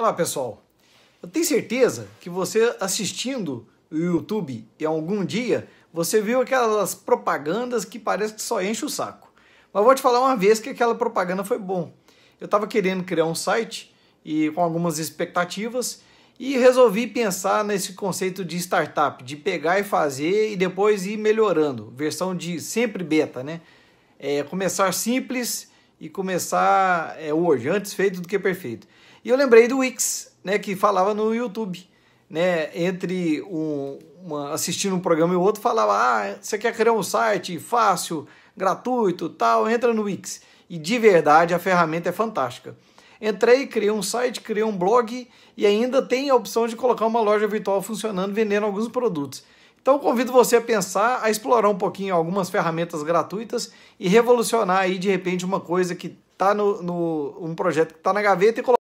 Olá, pessoal. Eu tenho certeza que você assistindo o YouTube e algum dia você viu aquelas propagandas que parece que só enche o saco. Mas vou te falar uma vez que aquela propaganda foi bom. Eu estava querendo criar um site e com algumas expectativas e resolvi pensar nesse conceito de startup, de pegar e fazer e depois ir melhorando, versão de sempre beta, né? É, começar simples e começar é, hoje, antes feito do que perfeito. E eu lembrei do Wix, né, que falava no YouTube, né, entre um, uma, assistindo um programa e outro, falava, ah, você quer criar um site fácil, gratuito, tal, entra no Wix. E de verdade a ferramenta é fantástica. Entrei, criei um site, criei um blog e ainda tem a opção de colocar uma loja virtual funcionando, vendendo alguns produtos. Então convido você a pensar, a explorar um pouquinho algumas ferramentas gratuitas e revolucionar aí de repente uma coisa que está no, no um projeto que está na gaveta e colocar